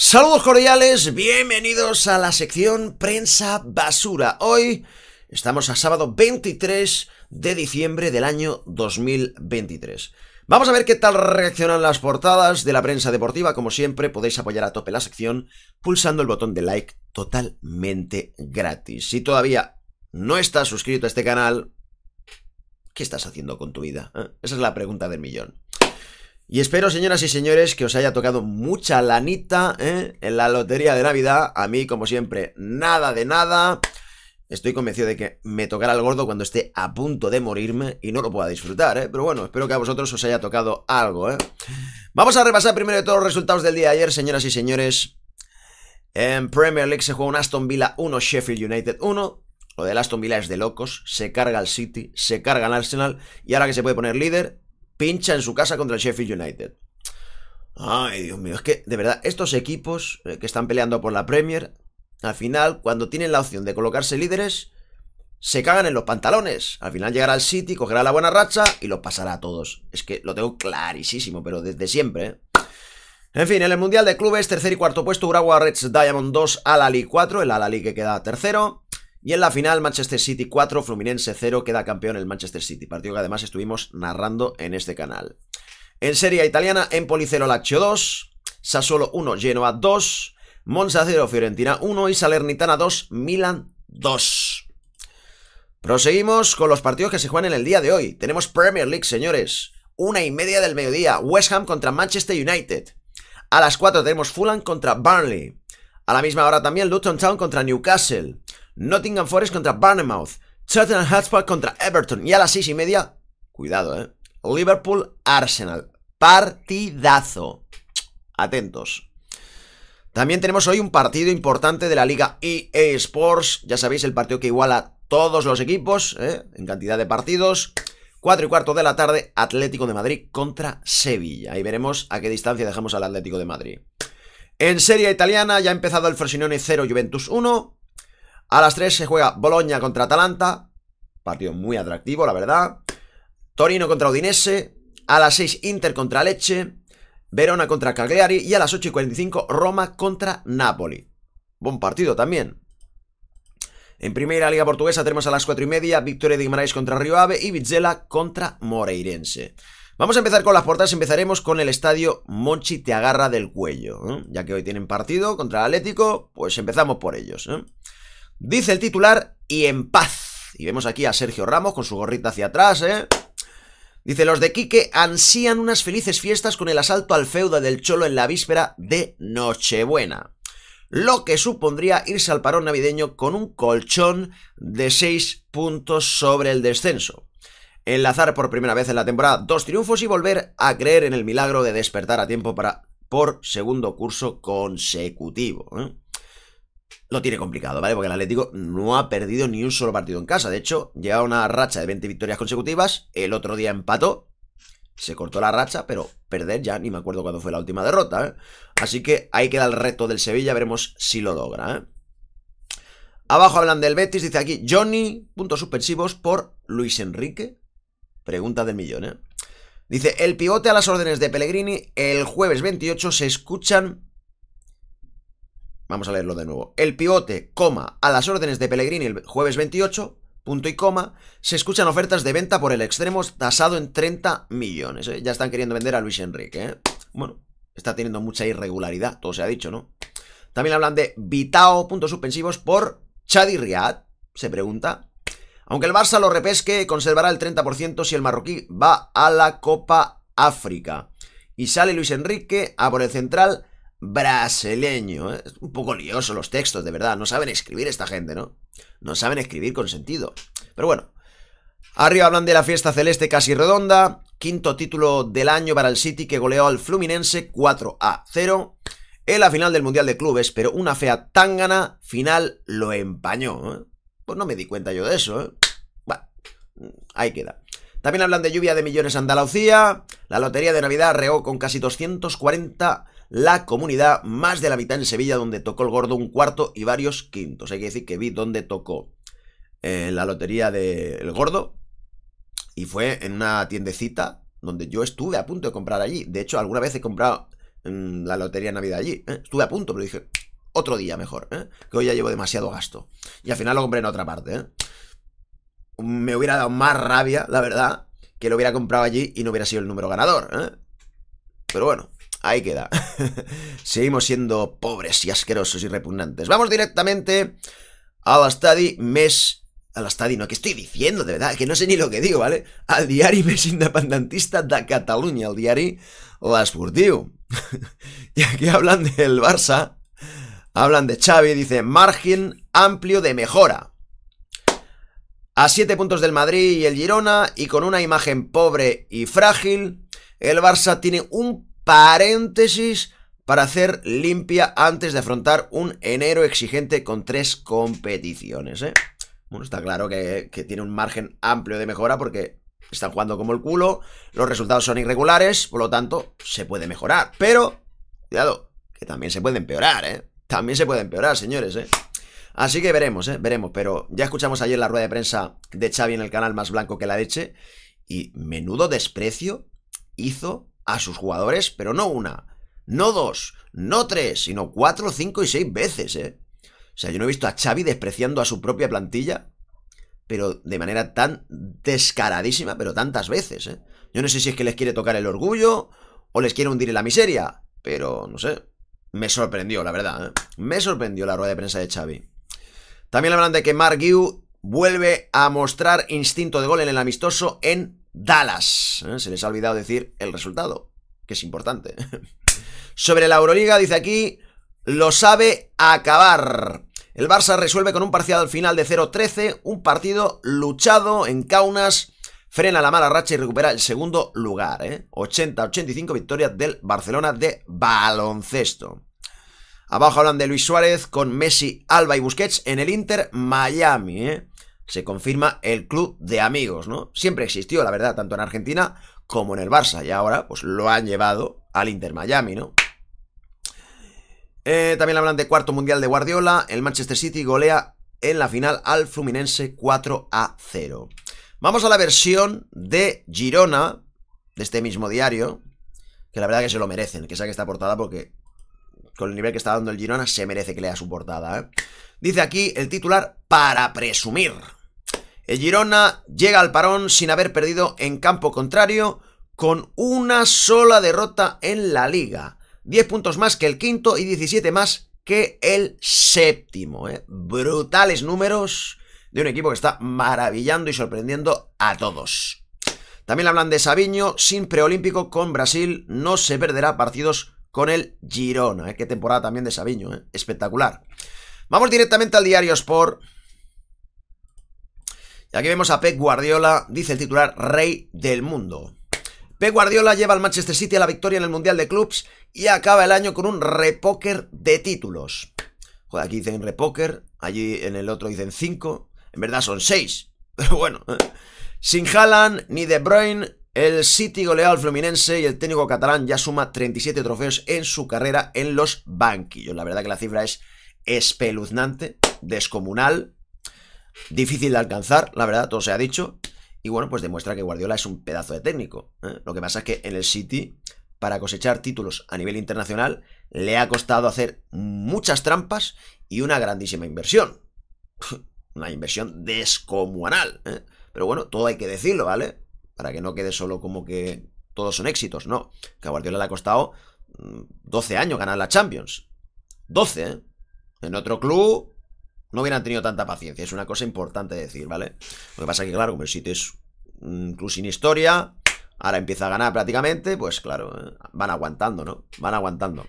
Saludos cordiales, bienvenidos a la sección Prensa Basura. Hoy estamos a sábado 23 de diciembre del año 2023. Vamos a ver qué tal reaccionan las portadas de la prensa deportiva. Como siempre, podéis apoyar a tope la sección pulsando el botón de like totalmente gratis. Si todavía no estás suscrito a este canal, ¿qué estás haciendo con tu vida? ¿Eh? Esa es la pregunta del millón. Y espero, señoras y señores, que os haya tocado mucha lanita ¿eh? en la lotería de Navidad. A mí, como siempre, nada de nada. Estoy convencido de que me tocará el gordo cuando esté a punto de morirme y no lo pueda disfrutar, ¿eh? Pero bueno, espero que a vosotros os haya tocado algo, ¿eh? Vamos a repasar primero de todos los resultados del día de ayer, señoras y señores. En Premier League se juega un Aston Villa 1, Sheffield United 1. Lo del Aston Villa es de locos. Se carga el City, se carga el Arsenal. Y ahora que se puede poner líder, pincha en su casa contra el Sheffield United. Ay, Dios mío, es que de verdad, estos equipos eh, que están peleando por la Premier, al final, cuando tienen la opción de colocarse líderes, se cagan en los pantalones. Al final llegará al City, cogerá la buena racha y los pasará a todos. Es que lo tengo clarísimo, pero desde siempre. ¿eh? En fin, en el Mundial de Clubes, tercer y cuarto puesto, Urawa Reds Diamond 2, Alali 4, el Alali que queda tercero. Y en la final, Manchester City 4, Fluminense 0, queda campeón el Manchester City, partido que además estuvimos narrando en este canal. En Serie Italiana, Empoli 0, Lazio 2, Sassuolo 1, Genoa 2, Monza 0, Fiorentina 1 y Salernitana 2, Milan 2. Proseguimos con los partidos que se juegan en el día de hoy. Tenemos Premier League, señores. Una y media del mediodía, West Ham contra Manchester United. A las 4 tenemos Fulham contra Burnley. A la misma hora también Luton Town contra Newcastle. Nottingham Forest contra Bournemouth, Tottenham Hotspur contra Everton y a las seis y media, cuidado, ¿eh? Liverpool-Arsenal. Partidazo. Atentos. También tenemos hoy un partido importante de la liga EA Sports. Ya sabéis, el partido que iguala a todos los equipos ¿eh? en cantidad de partidos. cuatro y cuarto de la tarde, Atlético de Madrid contra Sevilla. Ahí veremos a qué distancia dejamos al Atlético de Madrid. En Serie Italiana ya ha empezado el Frosinone 0, Juventus 1. A las 3 se juega Boloña contra Atalanta. Partido muy atractivo, la verdad. Torino contra Udinese. A las 6 Inter contra Leche. Verona contra Cagliari. Y a las 8 y 45 Roma contra Napoli. Buen partido también. En primera liga portuguesa tenemos a las 4 y media Victoria de Guimarães contra Rio Ave y Vizela contra Moreirense. Vamos a empezar con las portadas, empezaremos con el estadio Monchi te agarra del cuello, ¿eh? ya que hoy tienen partido contra el Atlético, pues empezamos por ellos. ¿eh? Dice el titular y en paz. Y vemos aquí a Sergio Ramos con su gorrita hacia atrás, ¿eh? Dice, los de Quique ansían unas felices fiestas con el asalto al feudo del Cholo en la víspera de Nochebuena. Lo que supondría irse al parón navideño con un colchón de 6 puntos sobre el descenso. Enlazar por primera vez en la temporada dos triunfos y volver a creer en el milagro de despertar a tiempo para por segundo curso consecutivo. ¿eh? lo tiene complicado, ¿vale? Porque el Atlético no ha perdido ni un solo partido en casa. De hecho, lleva una racha de 20 victorias consecutivas. El otro día empató. Se cortó la racha, pero perder ya ni me acuerdo cuándo fue la última derrota. ¿eh? Así que ahí queda el reto del Sevilla. Veremos si lo logra. ¿eh? Abajo hablan del Betis. Dice aquí Johnny, puntos suspensivos por Luis Enrique. Pregunta del millón. ¿eh? Dice: El pivote a las órdenes de Pellegrini el jueves 28 se escuchan Vamos a leerlo de nuevo. El pivote, coma, a las órdenes de Pellegrini el jueves 28, punto y coma, se escuchan ofertas de venta por el extremo tasado en 30 millones. ¿eh? Ya están queriendo vender a Luis Enrique. ¿eh? Bueno, está teniendo mucha irregularidad, todo se ha dicho, ¿no? También hablan de Vitao, puntos suspensivos, por Chadi Riad, se pregunta. Aunque el Barça lo repesque, conservará el 30% si el marroquí va a la Copa África. Y sale Luis Enrique a por el central brasileño. ¿eh? un poco lioso los textos, de verdad. No saben escribir esta gente, ¿no? No saben escribir con sentido. Pero bueno. Arriba hablan de la fiesta celeste casi redonda. Quinto título del año para el City que goleó al Fluminense 4 a 0. En la final del Mundial de Clubes, pero una fea tangana final lo empañó. ¿eh? Pues no me di cuenta yo de eso. ¿eh? Bah, ahí queda. También hablan de lluvia de millones Andalucía. La lotería de Navidad regó con casi 240 la comunidad, más de la mitad en Sevilla, donde tocó el gordo un cuarto y varios quintos. Hay que decir que vi donde tocó en eh, la lotería del gordo y fue en una tiendecita donde yo estuve a punto de comprar allí. De hecho, alguna vez he comprado mm, la lotería Navidad allí. ¿eh? Estuve a punto, pero dije, otro día mejor, ¿eh? que hoy ya llevo demasiado gasto. Y al final lo compré en otra parte. Me hubiera dado más rabia, la verdad, que lo hubiera comprado allí y no hubiera sido el número ganador. Pero bueno, Ahí queda. Seguimos siendo pobres y asquerosos y repugnantes. Vamos directamente a la mes... A la no, ¿qué estoy diciendo? De verdad, que no sé ni lo que digo, ¿vale? Al diario mes independentista de Cataluña, al diari L'Esportiu. y aquí hablan del Barça, hablan de Xavi, dice margen amplio de mejora. A siete puntos del Madrid y el Girona, y con una imagen pobre y frágil, el Barça tiene un paréntesis para hacer limpia antes de afrontar un enero exigente con tres competiciones. ¿eh? Bueno, está claro que, tiene un margen amplio de mejora porque están jugando como el culo, los resultados son irregulares, por lo tanto, se puede mejorar. Pero, cuidado, que también se puede empeorar, ¿eh? También se puede empeorar, señores, ¿eh? Así que veremos, ¿eh? Veremos, pero ya escuchamos ayer la rueda de prensa de Xavi en el canal Más Blanco que la Leche y menudo desprecio hizo a sus jugadores, pero no una, no dos, no tres, sino cuatro, cinco y seis veces, ¿eh? O sea, yo no he visto a Xavi despreciando a su propia plantilla, pero de manera tan descaradísima, pero tantas veces, ¿eh? Yo no sé si es que les quiere tocar el orgullo o les quiere hundir en la miseria, pero no sé. Me sorprendió, la verdad, ¿eh? Me sorprendió la rueda de prensa de Xavi. También hablan de que Mark Yu vuelve a mostrar instinto de gol en el amistoso en Dallas. ¿eh? Se les ha olvidado decir el resultado, que es importante. Sobre la Euroliga, dice aquí, lo sabe acabar. El Barça resuelve con un parcial final de 0-13, un partido luchado en Kaunas, frena la mala racha y recupera el segundo lugar. 80 80-85 victoria del Barcelona de baloncesto. Abajo hablan de Luis Suárez con Messi, Alba y Busquets en el Inter Miami. ¿eh? se confirma el club de amigos, ¿no? Siempre existió, la verdad, tanto en Argentina como en el Barça, y ahora pues lo han llevado al Inter Miami, ¿no? Eh, también hablan de cuarto mundial de Guardiola, el Manchester City golea en la final al Fluminense 4 a 0. Vamos a la versión de Girona, de este mismo diario, que la verdad que se lo merecen, que saque esta portada porque con el nivel que está dando el Girona se merece que lea su portada. ¿eh? Dice aquí el titular para presumir. El Girona llega al parón sin haber perdido en campo contrario con una sola derrota en la liga. 10 puntos más que el quinto y 17 más que el séptimo. ¿eh? Brutales números de un equipo que está maravillando y sorprendiendo a todos. También hablan de Sabiño sin preolímpico con Brasil. No se perderá partidos con el Girona. ¿eh? Qué temporada también de Sabiño. ¿eh? Espectacular. Vamos directamente al diario Sport. Y aquí vemos a Pep Guardiola, dice el titular, rey del mundo. Pep Guardiola lleva al Manchester City a la victoria en el Mundial de Clubs y acaba el año con un repóquer de títulos. Joder, aquí dicen repóker, allí en el otro dicen cinco, en verdad son seis. pero bueno. Sin Haaland ni De Bruyne, el City goleó al Fluminense y el técnico catalán ya suma 37 trofeos en su carrera en los banquillos. La verdad que la cifra es espeluznante, descomunal difícil de alcanzar, la verdad, todo se ha dicho. Y bueno, pues demuestra que Guardiola es un pedazo de técnico. ¿eh? Lo que pasa es que en el City, para cosechar títulos a nivel internacional, le ha costado hacer muchas trampas y una grandísima inversión. Una inversión descomunal. ¿eh? Pero bueno, todo hay que decirlo, ¿vale? Para que no quede solo como que todos son éxitos, no. Que a Guardiola le ha costado 12 mm, años ganar la Champions. 12, ¿eh? En otro club, no hubieran tenido tanta paciencia. Es una cosa importante decir, ¿vale? Lo que pasa es que, claro, como el City es incluso sin historia, ahora empieza a ganar prácticamente, pues claro, eh, van aguantando, ¿no? Van aguantando.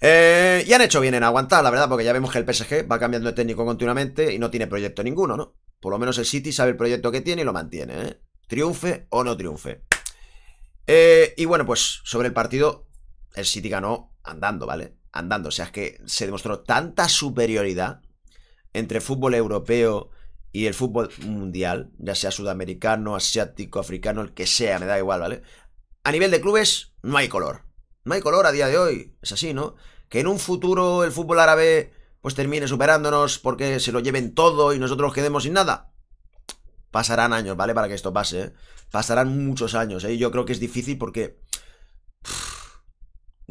Eh, y han hecho bien en aguantar, la verdad, porque ya vemos que el PSG va cambiando de técnico continuamente y no tiene proyecto ninguno, ¿no? Por lo menos el City sabe el proyecto que tiene y lo mantiene, ¿eh? Triunfe o no triunfe. Eh, y bueno, pues sobre el partido, el City ganó andando, ¿vale? andando. O sea, es que se demostró tanta superioridad entre fútbol europeo y el fútbol mundial, ya sea sudamericano, asiático, africano, el que sea, me da igual, ¿vale? A nivel de clubes, no hay color. No hay color a día de hoy, es así, ¿no? Que en un futuro el fútbol árabe pues termine superándonos porque se lo lleven todo y nosotros quedemos sin nada. Pasarán años, ¿vale? Para que esto pase. ¿eh? Pasarán muchos años, ¿eh? Yo creo que es difícil porque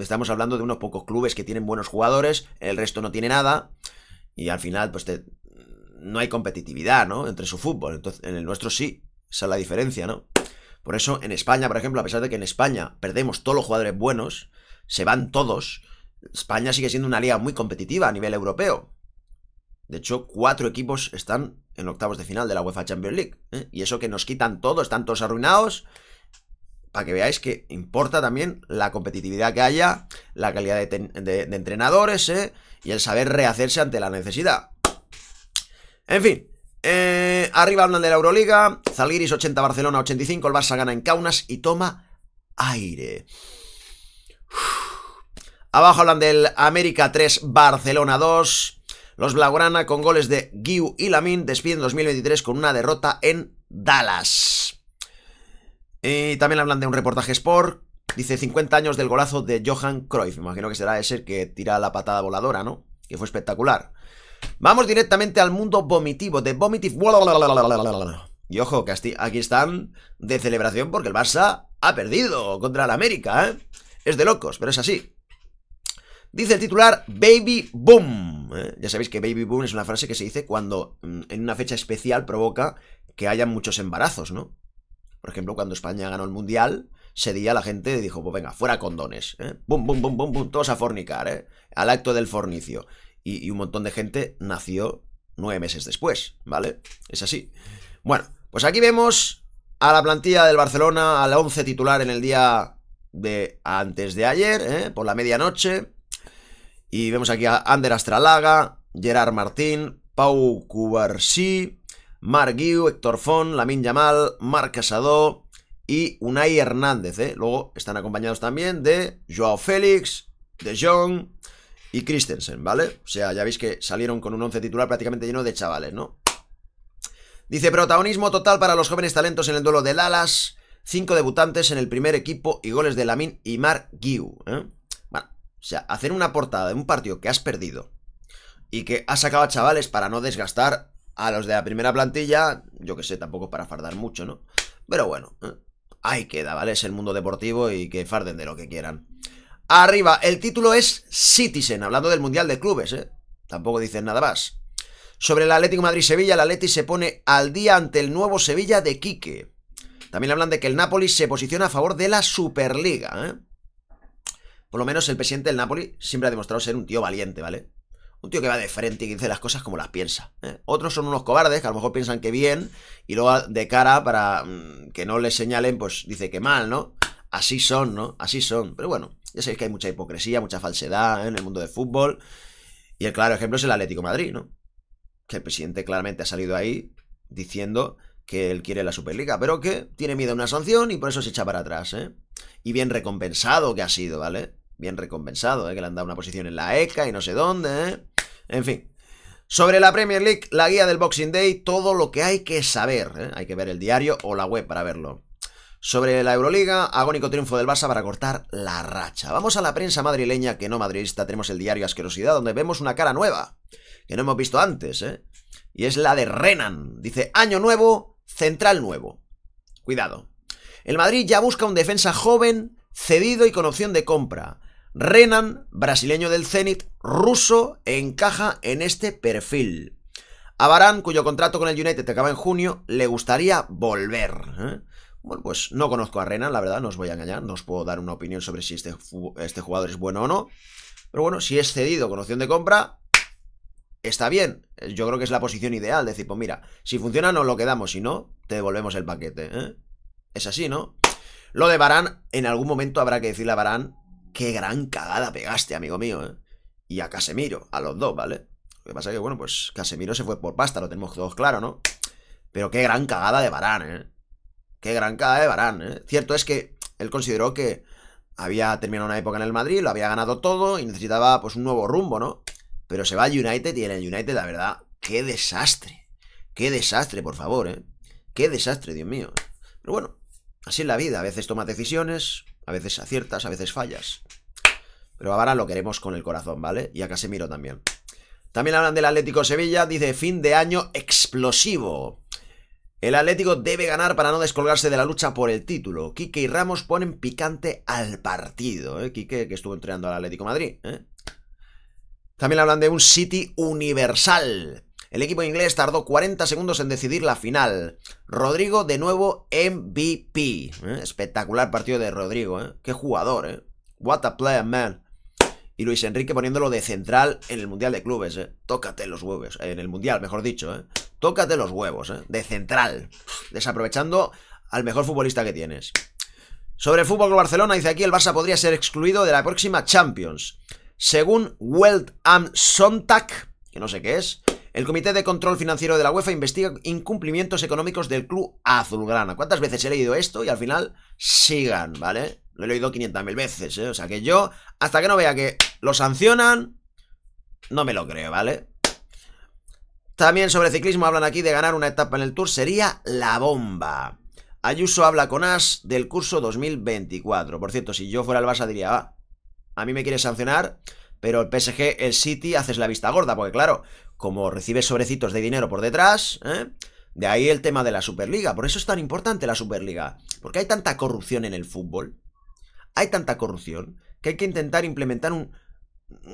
Estamos hablando de unos pocos clubes que tienen buenos jugadores, el resto no tiene nada, y al final, pues no hay competitividad, ¿no? Entre su fútbol. Entonces, en el nuestro sí, esa es la diferencia, ¿no? Por eso, en España, por ejemplo, a pesar de que en España perdemos todos los jugadores buenos, se van todos, España sigue siendo una liga muy competitiva a nivel europeo. De hecho, cuatro equipos están en octavos de final de la UEFA Champions League. ¿eh? Y eso que nos quitan todos, están todos arruinados para que veáis que importa también la competitividad que haya, la calidad de, entrenadores eh, y el saber rehacerse ante la necesidad. En fin, eh, arriba hablan de la Euroliga, Zalgiris 80, Barcelona 85, el Barça gana en Kaunas y toma aire. Abajo hablan del América 3, Barcelona 2. Los Blaugrana con goles de Guiu y Lamin despiden 2023 con una derrota en Dallas. Y eh, también hablan de un reportaje Sport. Dice 50 años del golazo de Johan Cruyff. Me imagino que será ese que tira la patada voladora, ¿no? Que fue espectacular. Vamos directamente al mundo vomitivo, de vomitive. Y ojo, que aquí están de celebración porque el Barça ha perdido contra el América, ¿eh? Es de locos, pero es así. Dice el titular Baby Boom. ¿eh? Ya sabéis que Baby Boom es una frase que se dice cuando mm, en una fecha especial provoca que haya muchos embarazos, ¿no? Por ejemplo, cuando España ganó el Mundial, ese día la gente dijo, pues venga, fuera condones, ¿eh? Bum, bum, bum, bum, todos a fornicar, ¿eh? Al acto del fornicio. Y, un montón de gente nació nueve meses después, ¿vale? Es así. Bueno, pues aquí vemos a la plantilla del Barcelona, a la 11 titular en el día de antes de ayer, ¿eh? por la medianoche. Y vemos aquí a Ander Astralaga, Gerard Martín, Pau Cubarsí, Mark Guiu, Héctor Fon, Lamin Yamal, Marc Casado y Unai Hernández. ¿eh? Luego están acompañados también de Joao Félix, De Jong y Christensen, ¿vale? O sea, ya veis que salieron con un once titular prácticamente lleno de chavales, ¿no? Dice, protagonismo total para los jóvenes talentos en el duelo de Lalas, cinco debutantes en el primer equipo y goles de Lamin y Mar Guiu. ¿eh? Bueno, o sea, hacer una portada de un partido que has perdido y que has sacado a chavales para no desgastar a los de la primera plantilla, yo que sé, tampoco para fardar mucho, ¿no? Pero bueno, eh, ahí queda, ¿vale? Es el mundo deportivo y que farden de lo que quieran. Arriba, el título es Citizen, hablando del Mundial de Clubes, ¿eh? Tampoco dicen nada más. Sobre el Atlético Madrid-Sevilla, el Atleti se pone al día ante el nuevo Sevilla de Quique. También hablan de que el Napoli se posiciona a favor de la Superliga, ¿eh? Por lo menos el presidente del Napoli siempre ha demostrado ser un tío valiente, ¿vale? Un tío que va de frente y que dice las cosas como las piensa. ¿eh? Otros son unos cobardes que a lo mejor piensan que bien y luego de cara para mm, que no les señalen, pues dice que mal, ¿no? Así son, ¿no? Así son. Pero bueno, ya sabéis que hay mucha hipocresía, mucha falsedad ¿eh? en el mundo del fútbol. Y el claro ejemplo es el Atlético de Madrid, ¿no? Que el presidente claramente ha salido ahí diciendo que él quiere la Superliga, pero que tiene miedo a una sanción y por eso se echa para atrás, ¿eh? Y bien recompensado que ha sido, ¿vale? Bien recompensado, ¿eh? Que le han dado una posición en la ECA y no sé dónde, ¿eh? En fin. Sobre la Premier League, la guía del Boxing Day, todo lo que hay que saber. ¿eh? Hay que ver el diario o la web para verlo. Sobre la Euroliga, agónico triunfo del Barça para cortar la racha. Vamos a la prensa madrileña que no madridista. Tenemos el diario Asquerosidad, donde vemos una cara nueva, que no hemos visto antes, ¿eh? Y es la de Renan. Dice, año nuevo, central nuevo. Cuidado. El Madrid ya busca un defensa joven, cedido y con opción de compra. Renan, brasileño del Zenit, ruso, encaja en este perfil. A Barán, cuyo contrato con el United acaba en junio, le gustaría volver. ¿eh? Bueno, pues no conozco a Renan, la verdad, no os voy a engañar, no os puedo dar una opinión sobre si este, este, jugador es bueno o no. Pero bueno, si es cedido con opción de compra, está bien. Yo creo que es la posición ideal. Decir, pues mira, si funciona nos lo quedamos, si no, te devolvemos el paquete. ¿eh? Es así, ¿no? Lo de Barán, en algún momento habrá que decirle a Barán Qué gran cagada pegaste, amigo mío. ¿eh? Y a Casemiro, a los dos, ¿vale? Lo que pasa es que, bueno, pues Casemiro se fue por pasta, lo tenemos todos claro, ¿no? Pero qué gran cagada de Barán, ¿eh? Qué gran cagada de Barán, ¿eh? Cierto es que él consideró que había terminado una época en el Madrid, lo había ganado todo y necesitaba, pues, un nuevo rumbo, ¿no? Pero se va al United y en el United, la verdad, qué desastre. Qué desastre, por favor, ¿eh? Qué desastre, Dios mío. Pero bueno, así es la vida. A veces tomas decisiones, a veces aciertas, a veces fallas. Pero ahora lo queremos con el corazón, ¿vale? Y a miro también. También hablan del Atlético Sevilla, dice fin de año explosivo. El Atlético debe ganar para no descolgarse de la lucha por el título. Quique y Ramos ponen picante al partido. ¿eh? Quique, que estuvo entrenando al Atlético Madrid. ¿eh? También hablan de un City universal. El equipo inglés tardó 40 segundos en decidir la final. Rodrigo de nuevo MVP. Eh, espectacular partido de Rodrigo, eh. Qué jugador, ¿eh? What a player, man. Y Luis Enrique poniéndolo de central en el Mundial de Clubes, eh. Tócate los huevos. En el Mundial, mejor dicho, Tócate los huevos, ¿eh? De central. Desaprovechando al mejor futbolista que tienes. Sobre el Fútbol Barcelona, dice aquí, el Barça podría ser excluido de la próxima Champions. Según Welt am Sonntag, que no sé qué es, el Comité de Control Financiero de la UEFA investiga incumplimientos económicos del club azulgrana. ¿Cuántas veces he leído esto y al final sigan, ¿vale? Lo he leído 500.000 veces, ¿eh? O sea que yo, hasta que no vea que lo sancionan, no me lo creo, ¿vale? También sobre ciclismo hablan aquí de ganar una etapa en el Tour sería la bomba. Ayuso habla con As del curso 2024. Por cierto, si yo fuera el Barça diría, ah, a mí me quiere sancionar, pero el PSG, el City, haces la vista gorda, porque claro, como recibes sobrecitos de dinero por detrás, ¿eh? de ahí el tema de la Superliga. Por eso es tan importante la Superliga, porque hay tanta corrupción en el fútbol, hay tanta corrupción, que hay que intentar implementar un,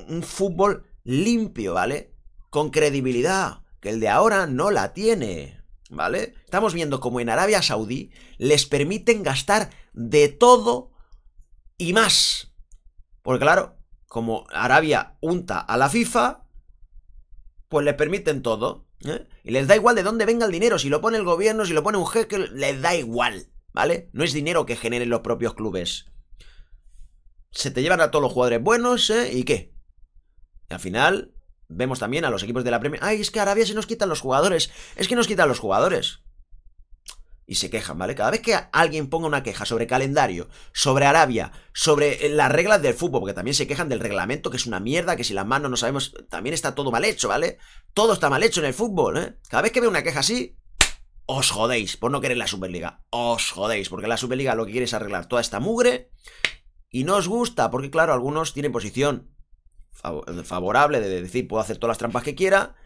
un fútbol limpio, ¿vale? Con credibilidad, que el de ahora no la tiene. ¿Vale? Estamos viendo como en Arabia Saudí les permiten gastar de todo y más. Porque claro, como Arabia unta a la FIFA, pues le permiten todo. ¿eh? Y les da igual de dónde venga el dinero, si lo pone el gobierno, si lo pone un jeque, les da igual, ¿vale? No es dinero que generen los propios clubes. Se te llevan a todos los jugadores buenos, ¿eh? ¿Y qué? al final, vemos también a los equipos de la Premier. Ay, es que Arabia se nos quitan los jugadores. Es que nos quitan los jugadores y se quejan, ¿vale? Cada vez que alguien ponga una queja sobre calendario, sobre Arabia, sobre eh, las reglas del fútbol, porque también se quejan del reglamento, que es una mierda, que si las manos no sabemos, también está todo mal hecho, ¿vale? Todo está mal hecho en el fútbol, ¿eh? Cada vez que veo una queja así, os jodéis por no querer la Superliga. Os jodéis, porque la Superliga lo que quiere es arreglar toda esta mugre y no os gusta, porque claro, algunos tienen posición favorable de decir, puedo hacer todas las trampas que quiera,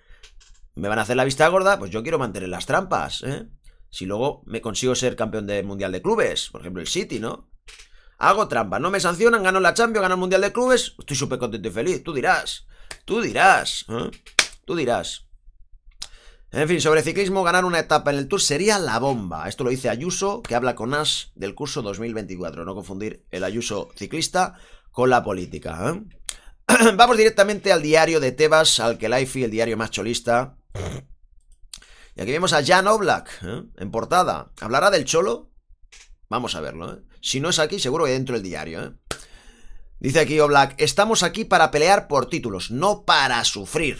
me van a hacer la vista gorda, pues yo quiero mantener las trampas, ¿eh? Si luego me consigo ser campeón del Mundial de Clubes, por ejemplo el City, ¿no? Hago trampa, no me sancionan, gano la Champions, gano el Mundial de Clubes, estoy súper contento y feliz, tú dirás, tú dirás, ¿eh? tú dirás. En fin, sobre ciclismo, ganar una etapa en el Tour sería la bomba. Esto lo dice Ayuso, que habla con Ash del curso 2024. No confundir el Ayuso ciclista con la política. ¿eh? Vamos directamente al diario de Tebas, al que y el diario más cholista, y aquí vemos a Jan Oblak, ¿eh? en portada. ¿Hablará del Cholo? Vamos a verlo, ¿eh? Si no es aquí, seguro que dentro del diario, ¿eh? Dice aquí Oblak, estamos aquí para pelear por títulos, no para sufrir.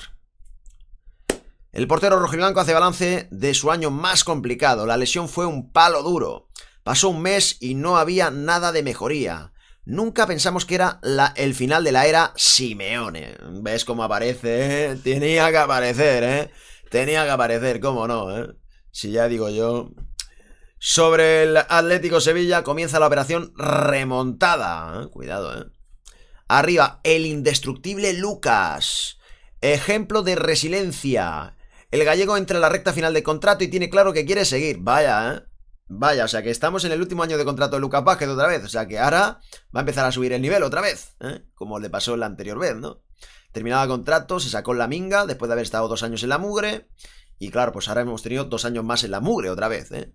El portero rojiblanco hace balance de su año más complicado. La lesión fue un palo duro. Pasó un mes y no había nada de mejoría. Nunca pensamos que era el final de la era Simeone. ¿Ves cómo aparece? Tenía que aparecer, ¿eh? Tenía que aparecer, cómo no, ¿eh? Si ya digo yo. Sobre el Atlético Sevilla comienza la operación remontada. ¿eh? Cuidado, ¿eh? Arriba, el indestructible Lucas. Ejemplo de resiliencia. El gallego entra en la recta final de contrato y tiene claro que quiere seguir. Vaya, ¿eh? Vaya, o sea que estamos en el último año de contrato de Lucas Vázquez otra vez. O sea que ahora va a empezar a subir el nivel otra vez. ¿eh? Como le pasó la anterior vez, ¿no? Terminaba contrato, se sacó en la minga después de haber estado dos años en la mugre. Y claro, pues ahora hemos tenido dos años más en la mugre otra vez, ¿eh?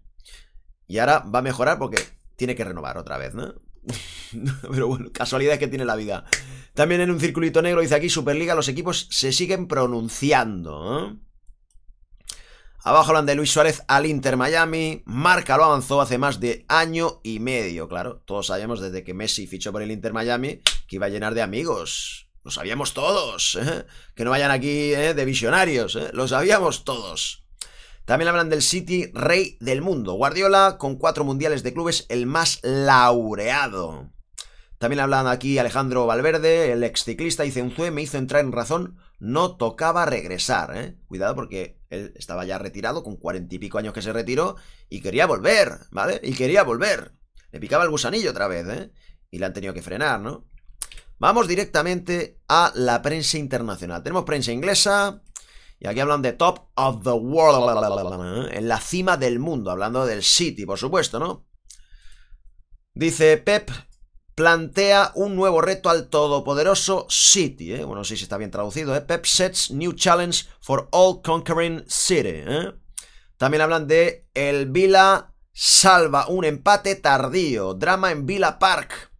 Y ahora va a mejorar porque tiene que renovar otra vez, ¿no? Pero bueno, es que tiene la vida. También en un circulito negro dice aquí Superliga, los equipos se siguen pronunciando. ¿eh? Abajo hablan de Luis Suárez al Inter Miami. Marca lo avanzó hace más de año y medio, claro. Todos sabemos desde que Messi fichó por el Inter Miami que iba a llenar de amigos lo sabíamos todos. ¿eh? Que no vayan aquí ¿eh? de visionarios. ¿eh? Lo sabíamos todos. También hablan del City, rey del mundo. Guardiola, con cuatro mundiales de clubes, el más laureado. También hablan aquí Alejandro Valverde, el ex ciclista, y Cenzué, me hizo entrar en razón, no tocaba regresar. ¿eh? Cuidado porque él estaba ya retirado, con cuarenta y pico años que se retiró, y quería volver, ¿vale? Y quería volver. Le picaba el gusanillo otra vez, Y le han tenido que frenar, ¿no? Vamos directamente a la prensa internacional. Tenemos prensa inglesa, y aquí hablan de top of the world, en la cima del mundo, hablando del City, por supuesto, ¿no? Dice Pep plantea un nuevo reto al todopoderoso City, ¿eh? Bueno, sí, si está bien traducido, ¿eh? Pep sets new challenge for all conquering City, ¿eh? También hablan de el Vila salva un empate tardío, drama en Vila Park.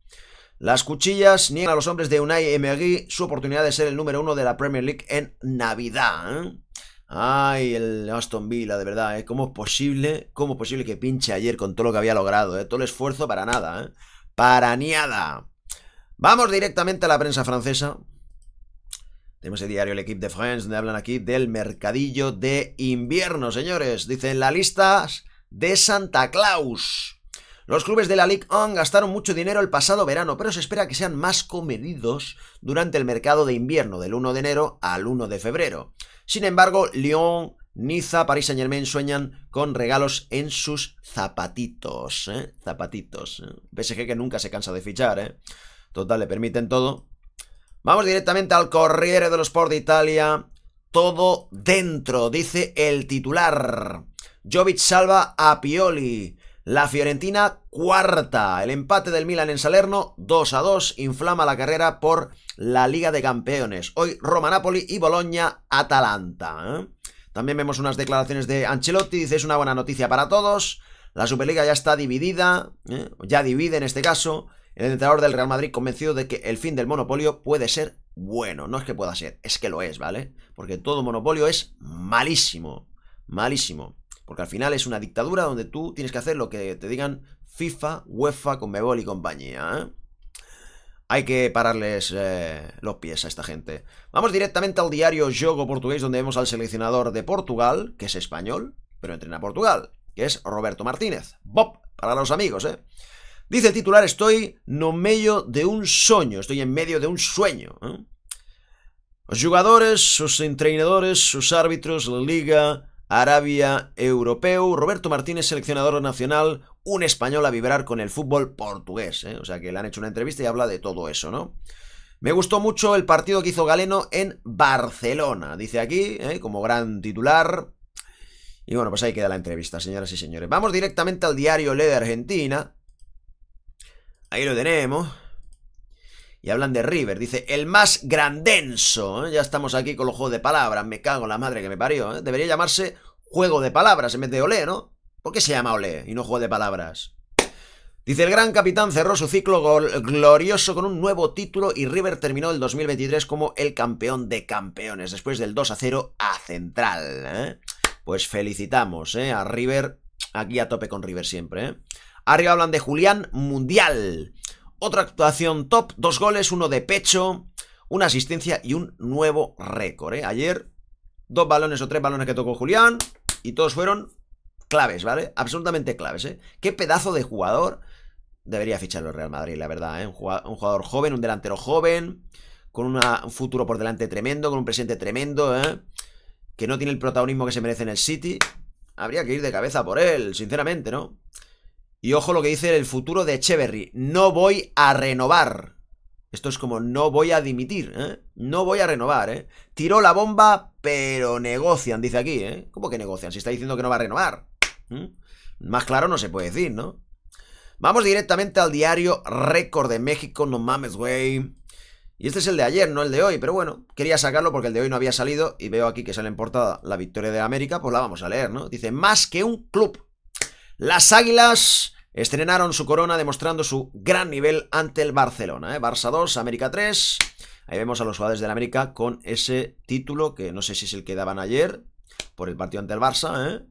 Las cuchillas niegan a los hombres de Unai Emery su oportunidad de ser el número uno de la Premier League en Navidad. ¿eh? Ay, el Aston Villa, de verdad, ¿eh? ¿Cómo es posible? ¿Cómo posible que pinche ayer con todo lo que había logrado? ¿eh? Todo el esfuerzo para nada, ¿eh? Para niada. Vamos directamente a la prensa francesa. Tenemos el diario El Equipe de France, donde hablan aquí del mercadillo de invierno, señores. Dicen la lista de Santa Claus. Los clubes de la Ligue 1 gastaron mucho dinero el pasado verano, pero se espera que sean más comedidos durante el mercado de invierno, del 1 de enero al 1 de febrero. Sin embargo, Lyon, Niza, París Saint Germain sueñan con regalos en sus zapatitos. ¿eh? Zapatitos. ¿eh? PSG que nunca se cansa de fichar, ¿eh? Total, le permiten todo. Vamos directamente al Corriere dello Sport de Italia. Todo dentro, dice el titular. Jovic salva a Pioli. La Fiorentina cuarta. El empate del Milan en Salerno 2 a 2 inflama la carrera por la Liga de Campeones. Hoy Roma Napoli y Boloña Atalanta. ¿eh? También vemos unas declaraciones de Ancelotti. Dice es una buena noticia para todos. La Superliga ya está dividida. ¿eh? Ya divide en este caso. El entrenador del Real Madrid convencido de que el fin del monopolio puede ser bueno. No es que pueda ser, es que lo es, ¿vale? Porque todo monopolio es malísimo. Malísimo. Porque al final es una dictadura donde tú tienes que hacer lo que te digan FIFA, UEFA, Conmebol y compañía. ¿eh? Hay que pararles eh, los pies a esta gente. Vamos directamente al diario Jogo Portugués, donde vemos al seleccionador de Portugal, que es español, pero entrena Portugal, que es Roberto Martínez. Bob, para los amigos, ¿eh? Dice el titular, estoy no medio de un sueño, estoy en medio de un sueño. ¿eh? Los jugadores, sus entrenadores, sus árbitros, la liga, Arabia Europeu, Roberto Martínez, seleccionador nacional, un español a vibrar con el fútbol portugués. ¿eh? O sea que le han hecho una entrevista y habla de todo eso, ¿no? Me gustó mucho el partido que hizo Galeno en Barcelona, dice aquí, ¿eh? como gran titular. Y bueno, pues ahí queda la entrevista, señoras y señores. Vamos directamente al diario Le de Argentina. Ahí lo tenemos. Y hablan de River, dice, el más grandenso. ¿eh? Ya estamos aquí con los juegos de palabras, me cago en la madre que me parió. ¿eh? Debería llamarse juego de palabras en vez de olé, ¿no? ¿Por qué se llama olé y no juego de palabras? Dice, el gran capitán cerró su ciclo glorioso con un nuevo título y River terminó el 2023 como el campeón de campeones, después del 2 a 0 a Central. ¿eh? Pues felicitamos a River, aquí a tope con River siempre. Arriba hablan de Julián Mundial. Otra actuación top, dos goles, uno de pecho, una asistencia y un nuevo récord. ¿eh? Ayer, dos balones o tres balones que tocó Julián y todos fueron claves, ¿vale? Absolutamente claves, ¿eh? Qué pedazo de jugador debería ficharlo el Real Madrid, la verdad, ¿eh? Un jugador, joven, un delantero joven, con un futuro por delante tremendo, con un presente tremendo, ¿eh? Que no tiene el protagonismo que se merece en el City. Habría que ir de cabeza por él, sinceramente, ¿no? Y ojo lo que dice el futuro de Echeverry. No voy a renovar. Esto es como no voy a dimitir, ¿eh? No voy a renovar, ¿eh? Tiró la bomba, pero negocian, dice aquí, ¿eh? ¿Cómo que negocian? Si está diciendo que no va a renovar. Más claro no se puede decir, ¿no? Vamos directamente al diario Récord de México, no mames, güey. Y este es el de ayer, no el de hoy, pero bueno, quería sacarlo porque el de hoy no había salido y veo aquí que sale en portada la victoria de América, pues la vamos a leer, ¿no? Dice, más que un club, las Águilas estrenaron su corona demostrando su gran nivel ante el Barcelona. ¿eh? Barça 2, América 3. Ahí vemos a los jugadores del América con ese título que no sé si es el que daban ayer por el partido ante el Barça, ¿eh?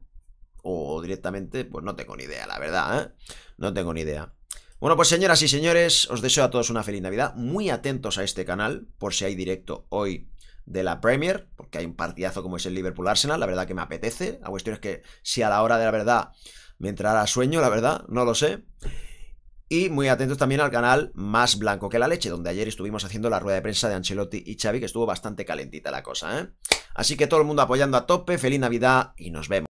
O directamente, pues no tengo ni idea, la verdad, ¿eh? No tengo ni idea. Bueno, pues señoras y señores, os deseo a todos una feliz Navidad. Muy atentos a este canal por si hay directo hoy de la Premier, porque hay un partidazo como es el Liverpool Arsenal, la verdad que me apetece. La cuestión es que si a la hora de la verdad me entrará sueño, la verdad, no lo sé. Y muy atentos también al canal Más Blanco que la Leche, donde ayer estuvimos haciendo la rueda de prensa de Ancelotti y Xavi, que estuvo bastante calentita la cosa, ¿eh? Así que todo el mundo apoyando a tope, feliz Navidad y nos vemos.